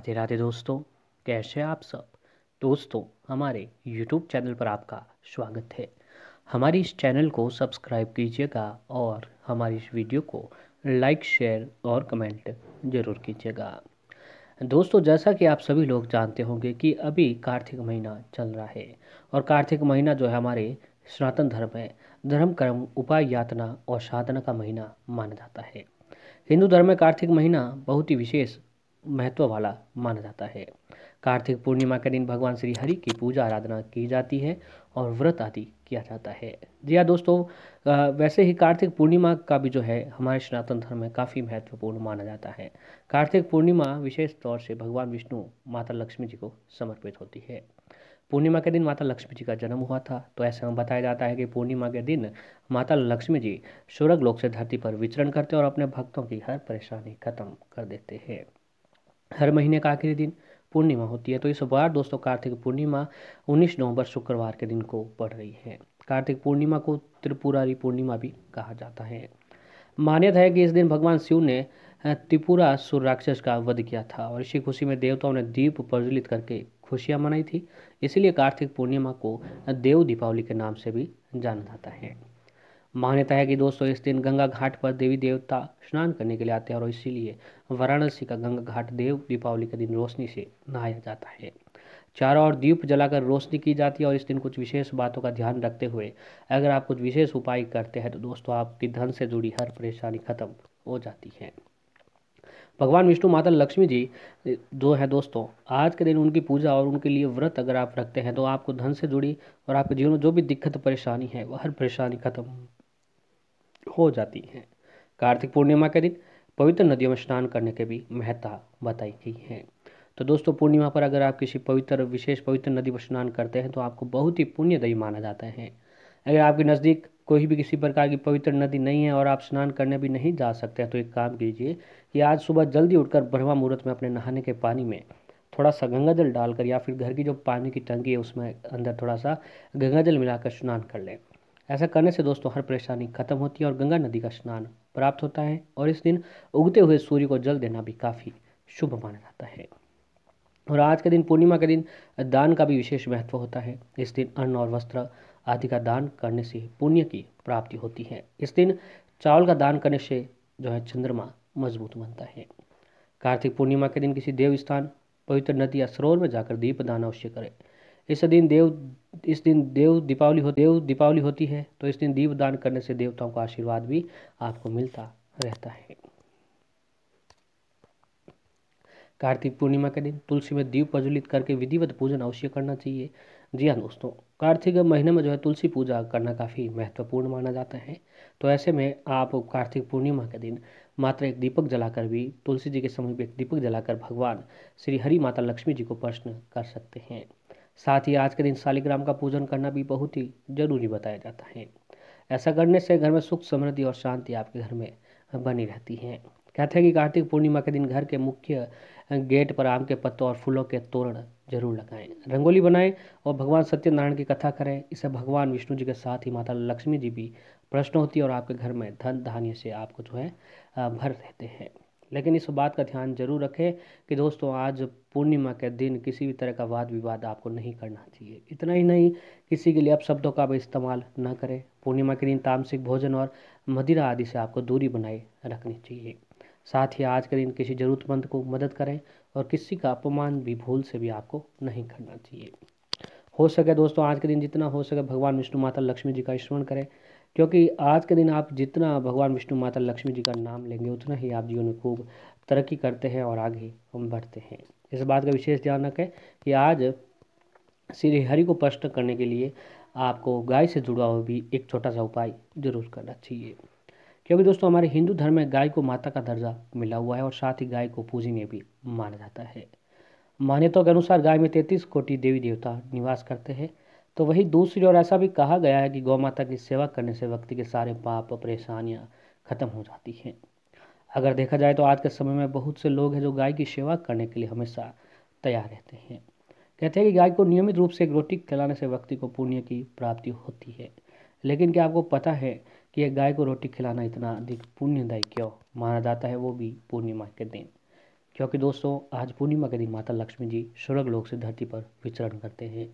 राधे राधे दोस्तों कैसे आप सब दोस्तों हमारे यूट्यूब चैनल पर आपका स्वागत है हमारी इस चैनल को सब्सक्राइब कीजिएगा और हमारी इस वीडियो को लाइक शेयर और कमेंट ज़रूर कीजिएगा दोस्तों जैसा कि आप सभी लोग जानते होंगे कि अभी कार्तिक महीना चल रहा है और कार्तिक महीना जो है हमारे सनातन धर्म है धर्म कर्म उपाय यातना और साधना का महीना माना जाता है हिंदू धर्म में कार्तिक महीना बहुत ही विशेष महत्व वाला माना जाता है कार्तिक पूर्णिमा के दिन भगवान श्री हरि की पूजा आराधना की जाती है और व्रत आदि किया जाता है जी हाँ दोस्तों वैसे ही कार्तिक पूर्णिमा का भी जो है हमारे सनातन धर्म में काफ़ी महत्वपूर्ण माना जाता है कार्तिक पूर्णिमा विशेष तौर से भगवान विष्णु माता लक्ष्मी जी को समर्पित होती है पूर्णिमा के दिन माता लक्ष्मी जी का जन्म हुआ था तो ऐसे में बताया जाता है कि पूर्णिमा के दिन माता लक्ष्मी जी स्वर्ग लोक से धरती पर विचरण करते हैं और अपने भक्तों की हर परेशानी खत्म कर देते हैं हर महीने का आखिरी दिन पूर्णिमा होती है तो इस बार दोस्तों कार्तिक पूर्णिमा 19 नवंबर शुक्रवार के दिन को पड़ रही है कार्तिक पूर्णिमा को त्रिपुरारी पूर्णिमा भी कहा जाता है मान्यता है कि इस दिन भगवान शिव ने त्रिपुरा सुर राक्षस का वध किया था और इसी खुशी में देवताओं ने दीप प्रज्वलित करके खुशियाँ मनाई थी इसीलिए कार्तिक पूर्णिमा को देव दीपावली के नाम से भी जाना जाता है मान्यता है कि दोस्तों इस दिन गंगा घाट पर देवी देवता स्नान करने के लिए आते हैं और इसीलिए वाराणसी का गंगा घाट देव दीपावली के दिन रोशनी से नहाया जाता है चारों ओर दीप जलाकर रोशनी की जाती है और इस दिन कुछ विशेष बातों का ध्यान रखते हुए अगर आप कुछ विशेष उपाय करते हैं तो दोस्तों आपकी धन से जुड़ी हर परेशानी खत्म हो जाती है भगवान विष्णु माता लक्ष्मी जी जो है दोस्तों आज के दिन उनकी पूजा और उनके लिए व्रत अगर आप रखते हैं तो आपको धन से जुड़ी और आपके जीवन में जो भी दिक्कत परेशानी है वह हर परेशानी खत्म हो जाती हैं कार्तिक पूर्णिमा के दिन पवित्र नदियों में स्नान करने के भी महत्ता बताई गई है तो दोस्तों पूर्णिमा पर अगर आप किसी पवित्र विशेष पवित्र नदी पर स्नान करते हैं तो आपको बहुत ही पुण्यदयी माना जाता है अगर आपके नज़दीक कोई भी किसी प्रकार की पवित्र नदी नहीं है और आप स्नान करने भी नहीं जा सकते हैं तो एक काम कीजिए कि आज सुबह जल्दी उठकर ब्रह्मा मुहूर्त में अपने नहाने के पानी में थोड़ा सा गंगा जल डालकर या फिर घर की जो पानी की टंकी है उसमें अंदर थोड़ा सा गंगा जल मिलाकर स्नान कर लें ऐसा करने से दोस्तों हर परेशानी खत्म होती है और गंगा नदी का स्नान प्राप्त होता है और इस दिन उगते हुए सूर्य को जल देना भी काफ़ी शुभ माना जाता है और आज के दिन पूर्णिमा के दिन दान का भी विशेष महत्व होता है इस दिन अन्न और वस्त्र आदि का दान करने से पुण्य की प्राप्ति होती है इस दिन चावल का दान करने से जो है चंद्रमा मजबूत बनता है कार्तिक पूर्णिमा के दिन किसी देव स्थान पवित्र नदी या सरोवर में जाकर दीप दान अवश्य करें इस दिन देव इस दिन देव दीपावली हो देव दीपावली होती है तो इस दिन दीप दान करने से देवताओं का आशीर्वाद भी आपको मिलता रहता है कार्तिक पूर्णिमा के दिन तुलसी में दीप प्रज्वलित करके विधिवत पूजन अवश्य करना चाहिए जी हाँ दोस्तों कार्तिक महीने में जो है तुलसी पूजा करना काफ़ी महत्वपूर्ण माना जाता है तो ऐसे में आप कार्तिक पूर्णिमा के दिन मात्र एक दीपक जलाकर भी तुलसी जी के समीप एक दीपक जलाकर भगवान श्री हरि माता लक्ष्मी जी को प्रश्न कर सकते हैं साथ ही आज के दिन शालिग्राम का पूजन करना भी बहुत ही जरूरी बताया जाता है ऐसा करने से घर में सुख समृद्धि और शांति आपके घर में बनी रहती है कहते हैं कि कार्तिक पूर्णिमा के दिन घर के मुख्य गेट पर आम के पत्तों और फूलों के तोरण जरूर लगाएं रंगोली बनाएं और भगवान सत्यनारायण की कथा करें इसे भगवान विष्णु जी के साथ ही माता लक्ष्मी जी भी प्रश्न होती है और आपके घर में धन धान्य से आपको जो है भर रहते हैं लेकिन इस बात का ध्यान जरूर रखें कि दोस्तों आज पूर्णिमा के दिन किसी भी तरह का वाद विवाद आपको नहीं करना चाहिए इतना ही नहीं किसी के लिए आप शब्दों का भी इस्तेमाल न करें पूर्णिमा के दिन तामसिक भोजन और मदिरा आदि से आपको दूरी बनाए रखनी चाहिए साथ ही आज के दिन किसी ज़रूरतमंद को मदद करें और किसी का अपमान भी भूल से भी आपको नहीं करना चाहिए हो सके दोस्तों आज के दिन जितना हो सके भगवान विष्णु माता लक्ष्मी जी का स्मरण करें क्योंकि आज के दिन आप जितना भगवान विष्णु माता लक्ष्मी जी का नाम लेंगे उतना ही आप जीवन में खूब तरक्की करते हैं और आगे हम बढ़ते हैं इस बात का विशेष ध्यान रखें कि आज श्री हरि को प्रश्न करने के लिए आपको गाय से जुड़ा हुआ भी एक छोटा सा उपाय जरूर करना चाहिए क्योंकि दोस्तों हमारे हिंदू धर्म में गाय को माता का दर्जा मिला हुआ है और साथ ही गाय को पूजनीय भी माना जाता है मान्यताओं के अनुसार गाय में तैंतीस कोटि देवी देवता निवास करते हैं तो वही दूसरी ओर ऐसा भी कहा गया है कि गौ माता की सेवा करने से व्यक्ति के सारे पाप परेशानियाँ खत्म हो जाती हैं अगर देखा जाए तो आज के समय में बहुत से लोग हैं जो गाय की सेवा करने के लिए हमेशा तैयार रहते हैं कहते हैं कि गाय को नियमित रूप से एक रोटी खिलाने से व्यक्ति को पुण्य की प्राप्ति होती है लेकिन क्या आपको पता है कि एक गाय को रोटी खिलाना इतना अधिक पुण्यदायी क्यों माना जाता है वो भी पूर्णिमा के दिन क्योंकि दोस्तों आज पूर्णिमा के दिन माता लक्ष्मी जी स्वर्ग लोक से धरती पर विचरण करते हैं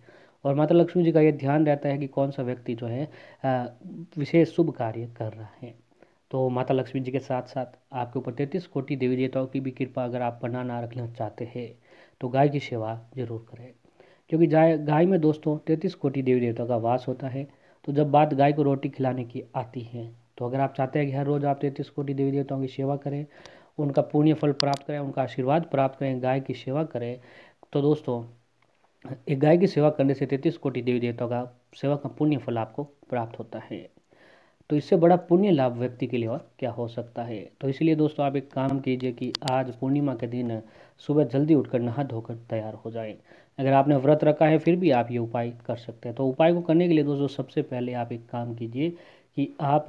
और माता लक्ष्मी जी का ये ध्यान रहता है कि कौन सा व्यक्ति जो है विशेष शुभ कार्य कर रहा है तो माता लक्ष्मी जी के साथ साथ आपके ऊपर तैंतीस कोटि देवी देवताओं की भी कृपा अगर आप बनाना रखना चाहते हैं तो गाय की सेवा जरूर करें क्योंकि जाय गाय में दोस्तों तैंतीस कोटि देवी देवताओं का वास होता है तो जब बात गाय को रोटी खिलाने की आती है तो अगर आप चाहते हैं कि हर रोज़ आप तैंतीस कोटि देवी देवताओं की सेवा करें उनका पुण्य फल प्राप्त करें उनका आशीर्वाद प्राप्त करें गाय की सेवा करें तो दोस्तों एक गाय की सेवा करने से तैतीस कोटि देवी देवताओं का सेवा का पुण्य फल आपको प्राप्त होता है तो इससे बड़ा पुण्य लाभ व्यक्ति के लिए और क्या हो सकता है तो इसलिए दोस्तों आप एक काम कीजिए कि आज पूर्णिमा के दिन सुबह जल्दी उठकर नहा धोकर तैयार हो जाए अगर आपने व्रत रखा है फिर भी आप ये उपाय कर सकते हैं तो उपाय को करने के लिए दोस्तों सबसे पहले आप एक काम कीजिए कि आप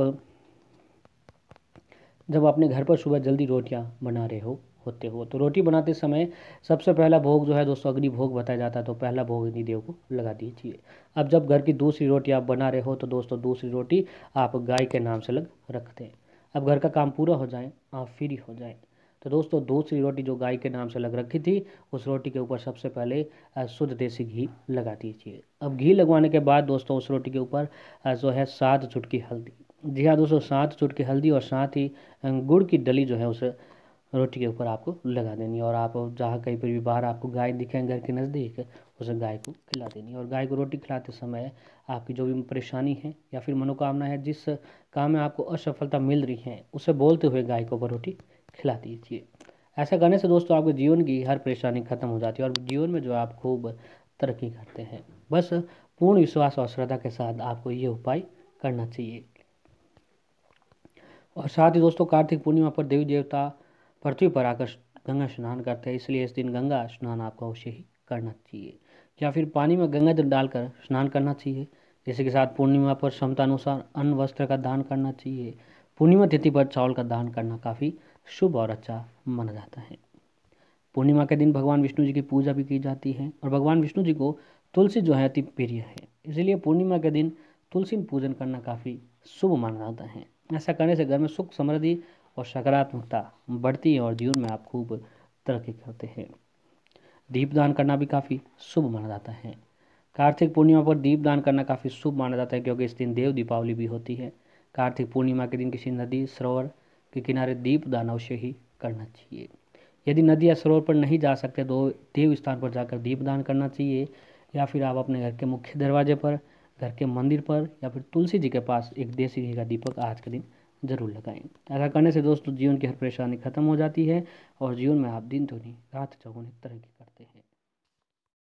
जब अपने घर पर सुबह जल्दी रोटियां बना रहे हो होते हो तो रोटी बनाते समय सबसे पहला भोग जो है दोस्तों अग्नि भोग बताया जाता है तो पहला भोग अग्निदेव को लगा दीजिए अब जब घर की दूसरी रोटी आप बना रहे हो तो दोस्तों दूसरी रोटी आप गाय के नाम से लग रख दें अब घर का काम पूरा हो जाए आप फ्री हो जाए तो दोस्तों दूसरी रोटी जो गाय के नाम से लग रखी थी उस रोटी के ऊपर सबसे पहले शुद्ध देसी घी लगा दीजिए अब घी लगवाने के बाद दोस्तों उस रोटी के ऊपर जो है सात चुटकी हल्दी जी हाँ दोस्तों सात चुटकी हल्दी और साथ ही गुड़ की डली जो है उस रोटी के ऊपर आपको लगा देनी है और आप जहाँ कहीं पर भी बाहर आपको गाय दिखें घर के नज़दीक उसे गाय को खिला देनी और गाय को रोटी खिलाते समय आपकी जो भी परेशानी है या फिर मनोकामना है जिस काम में आपको असफलता मिल रही है उसे बोलते हुए गाय को ऊपर रोटी खिला दीजिए ऐसा करने से दोस्तों आपके जीवन की हर परेशानी खत्म हो जाती है और जीवन में जो आप खूब तरक्की करते हैं बस पूर्ण विश्वास और श्रद्धा के साथ आपको ये उपाय करना चाहिए और साथ ही दोस्तों कार्तिक पूर्णिमा पर देवी देवता पृथ्वी पर आकर गंगा स्नान करते हैं इसलिए इस दिन गंगा स्नान आपको अवश्य ही करना चाहिए या फिर पानी में गंगा जल डालकर स्नान करना चाहिए इसी के साथ पूर्णिमा पर क्षमता अनुसार अन्न वस्त्र का दान करना चाहिए पूर्णिमा तिथि पर चावल का दान करना काफ़ी शुभ और अच्छा माना जाता है पूर्णिमा के दिन भगवान विष्णु जी की पूजा भी की जाती है और भगवान विष्णु जी को तुलसी जो है अति प्रिय है इसलिए पूर्णिमा के दिन तुलसी पूजन करना काफ़ी शुभ माना जाता है ऐसा करने से घर में सुख समृद्धि और सकारात्मकता बढ़ती है और जीवन में आप खूब तरक्की करते हैं दीपदान करना भी काफ़ी शुभ माना जाता है कार्तिक पूर्णिमा पर दीपदान करना काफ़ी शुभ माना जाता है क्योंकि इस दिन देव दीपावली भी होती है कार्तिक पूर्णिमा के दिन किसी नदी सरोवर के किनारे दीपदान अवश्य ही करना चाहिए यदि नदी या सरोवर पर नहीं जा सकते तो देव स्थान पर जाकर दीपदान करना चाहिए या फिर आप अपने घर के मुख्य दरवाजे पर घर के मंदिर पर या फिर तुलसी जी के पास एक देसी घी का दीपक आज के दिन ज़रूर लगाएं ऐसा करने से दोस्तों जीवन की हर परेशानी खत्म हो जाती है और जीवन में आप दिन दुनी रात चौगुनी तरक्की करते हैं